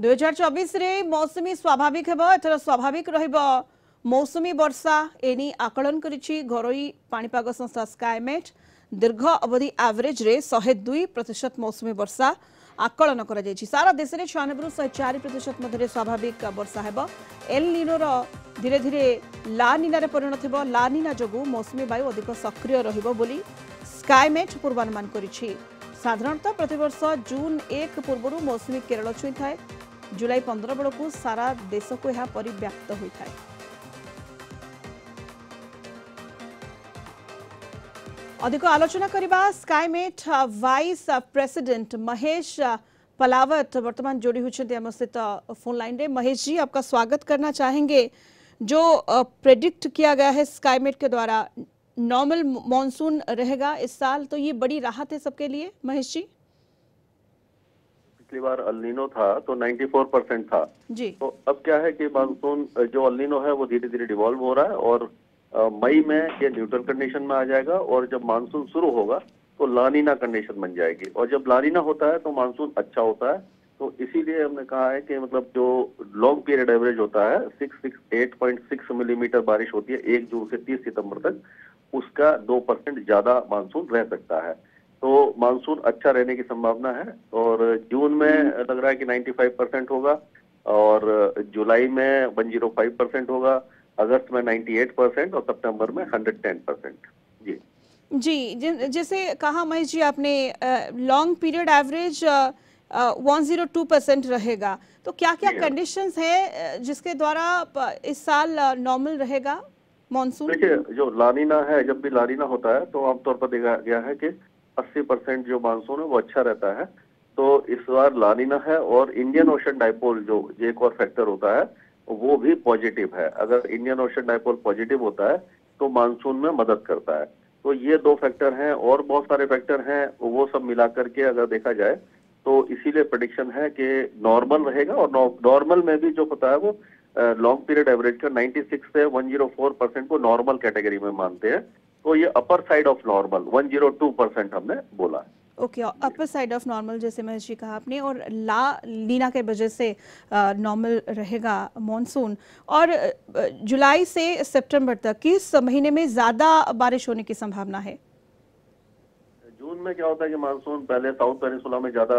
ଦୁଇ ହଜାର ଚବିଶରେ ମୌସୁମୀ ସ୍ୱାଭାବିକ ହେବ ଏଥର ସ୍ୱାଭାବିକ ରହିବ ମୌସୁମୀ ବର୍ଷା ଏନେଇ ଆକଳନ କରିଛି ଘରୋଇ ପାଣିପାଗ ସଂସ୍ଥା ସ୍କାଏମେଟ୍ ଦୀର୍ଘ ଅବଧି ଆଭରେଜ୍ରେ ଶହେ ଦୁଇ ପ୍ରତିଶତ ମୌସୁମୀ ବର୍ଷା ଆକଳନ କରାଯାଇଛି ସାରା ଦେଶରେ ଛୟାନବେରୁ ଶହେ ଚାରି ପ୍ରତିଶତ ମଧ୍ୟରେ ସ୍ୱାଭାବିକ ବର୍ଷା ହେବ ଏଲ୍ ନିନୋର ଧୀରେ ଧୀରେ ଲାନିନାରେ ପରିଣତ ହେବ ଲାନିନା ଯୋଗୁଁ ମୌସୁମୀ ବାୟୁ ଅଧିକ ସକ୍ରିୟ ରହିବ ବୋଲି ସ୍କାଏମେଟ୍ ପୂର୍ବାନୁମାନ କରିଛି ସାଧାରଣତଃ ପ୍ରତିବର୍ଷ ଜୁନ୍ ଏକ ପୂର୍ବରୁ ମୌସୁମୀ କେରଳ ଛୁଇଁଥାଏ ଜୁଲାଇ ପନ୍ଦର ବେଳକୁ को ଦେଶକୁ ଏହା ପରିବ୍ୟାପ୍ତ ହୋଇଥାଏ अधिक आलोचना କରିବା ସ୍କାଇମେଟ୍ वाइस प्रेसिडेंट महेश पलावत वर्तमान जोड़ी होती आम सहित फोन लाइन रे महेश जी आपका स्वागत करना चाहेंगे जो प्रेडिक्ट किया गया है स्काईमेट के द्वारा नॉर्मल मॉनसून रहेगा इस साल तो ये बड़ी राहत है सबके लिए महेश जी पिछली बार अल्लीनो था तो 94 परसेंट था जी तो अब क्या है कि मानसून जो अल्लीनो है वो धीरे धीरे डिवॉल्व हो रहा है और मई में ये न्यूट्रल कंडीशन में आ जाएगा और जब मानसून शुरू होगा तो लानीना कंडीशन बन जाएगी और जब लानीना होता है तो मानसून अच्छा होता है तो इसीलिए हमने कहा है कि मतलब जो लॉन्ग पीरियड एवरेज होता है six six eight point six millimetre बारिश होती है एक जून से तीस सितंबर तक उसका दो परसेंट ज्यादा मानसून रह सकता है तो मानसून अच्छा रहने की संभावना है और जून में हम्म। लग रहा है कि 95 परसेंट होगा और जुलाई में 105 परसेंट होगा अगस्त में 98 परसेंट और सितंबर में 110 परसेंट जी जी जैसे कहा महेश जी आपने long period average one zero two percent रहेगा तो क्या क्या कंडीशंस है जिसके द्वारा इस साल नॉर्मल रहेगा मॉनसून देखिए जो लानीना है जब भी लानीना होता है तो आमतौर पर देखा गया है कि 80 परसेंट जो मानसून है वो अच्छा रहता है तो इस बार लानिना है और इंडियन ओशन डायपोल जो एक और फैक्टर होता है वो भी पॉजिटिव है अगर इंडियन ओशन डायपोल पॉजिटिव होता है तो मानसून में मदद करता है तो ये दो फैक्टर हैं और बहुत सारे फैक्टर हैं वो सब मिलाकर के अगर देखा जाए तो इसीलिए प्रडिक्शन है कि नॉर्मल रहेगा और नॉर्मल में भी जो पता है वो लॉन्ग पीरियड एवरेज का 96 से 104 परसेंट को नॉर्मल कैटेगरी में मानते हैं तो ये upper side of normal 102 percent हमने बोला okay upper side of normal जैसे महेश जी कहा आपने और ला लीना के वजह से नॉर्मल रहेगा मॉनसून और जुलाई से सितंबर तक किस महीने में ज़्यादा बारिश होने की संभावना है जून में क्या होता है कि मानसून पहले साउथ पेनिसुला में ज़्यादा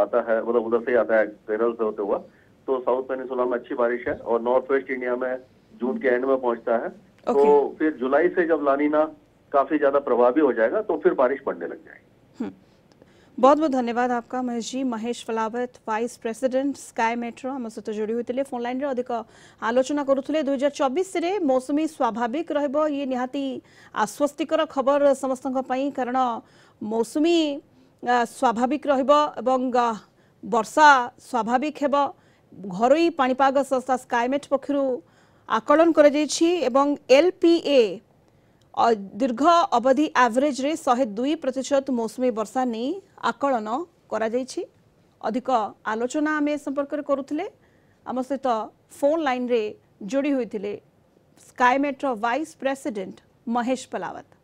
आता है मतलब उधर से आता है केरल से होते हुआ तो साउथ पेनिसुला में अच्छी बारिश है और नॉर्थ वेस्ट इंडिया में जून के एंड में पहुंचता है okay. तो फिर जुलाई से जब लानीना काफ़ी ज़्यादा प्रभावी हो जाएगा तो फिर बारिश पड़ने लग जाएगी हम्म। बहुत बहुत धन्यवाद आपका Mahesh ji Mahesh Palawat vice president Skymet आम सहित तो जोड़ी होते फोन लाइन अधिक आलोचना करुले दुई हजार चौबीस चबिश मौसुमी स्वाभाविक रे निहाती आश्वस्तिकर खबर समस्त कारण मौसुमी स्वाभाविक ରହିବ ଏବଂ ବର୍ଷା ସ୍ୱାଭାବିକ ହେବ ଘରୋଇ ପାଣିପାଗ ସଂସ୍ଥା ସ୍କାଇମେଟ୍ ପକ୍ଷରୁ ଆକଳନ କରାଯାଇଛି ଏବଂ ଏଲ୍ ଦୀର୍ଘ ଅବଧି ଆଭରେଜରେ ଶହେ ଦୁଇ ପ୍ରତିଶତ ମୌସୁମୀ ବର୍ଷା ନେଇ ଆକଳନ କରାଯାଇଛି ଅଧିକ ଆଲୋଚନା ଆମେ ଏ ସମ୍ପର୍କରେ କରୁଥିଲେ ଆମ ସହିତ ଫୋନ୍ ଲାଇନ୍ରେ ଯୋଡ଼ି ହୋଇଥିଲେ ସ୍କାଏମେଟ୍ର ଭାଇସ୍ ପ୍ରେସିଡେଣ୍ଟ ମହେଶ ପଲାୱତ